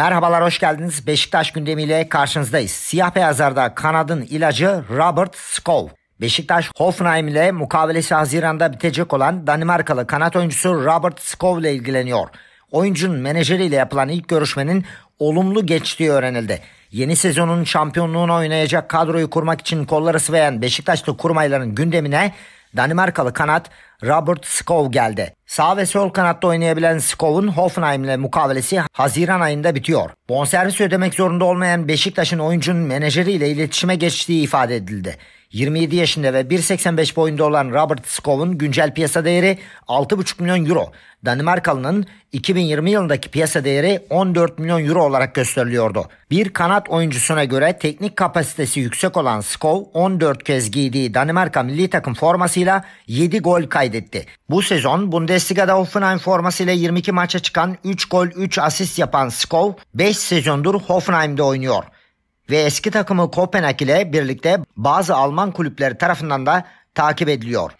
Merhabalar hoş geldiniz. Beşiktaş gündemiyle karşınızdayız. Siyah beyazlarda kanadın ilacı Robert Skov. Beşiktaş Hoffenheim ile mukavelesi Haziran'da bitecek olan Danimarkalı kanat oyuncusu Robert Skov ile ilgileniyor. Oyuncunun menajeriyle yapılan ilk görüşmenin olumlu geçtiği öğrenildi. Yeni sezonun şampiyonluğunu oynayacak kadroyu kurmak için kolları sıvayan Beşiktaşlı kurmayların gündemine Danimarkalı kanat Robert Skov geldi. Sağ ve sol kanatta oynayabilen Skov'un Hoffenheim ile mukavelesi Haziran ayında bitiyor. Bonservis ödemek zorunda olmayan Beşiktaş'ın oyuncunun menajeriyle iletişime geçtiği ifade edildi. 27 yaşında ve 1.85 boyunda olan Robert Skov'un güncel piyasa değeri 6.5 milyon euro. Danimarkalı'nın 2020 yılındaki piyasa değeri 14 milyon euro olarak gösteriliyordu. Bir kanat oyuncusuna göre teknik kapasitesi yüksek olan Skov 14 kez giydiği Danimarka milli takım formasıyla 7 gol kaydı kaydetti. Bu sezon Bundesliga'da Hoffenheim formasıyla 22 maça çıkan 3 gol 3 asist yapan Skov 5 sezondur Hoffenheim'de oynuyor. Ve eski takımı Kopenhag ile birlikte bazı Alman kulüpleri tarafından da takip ediliyor.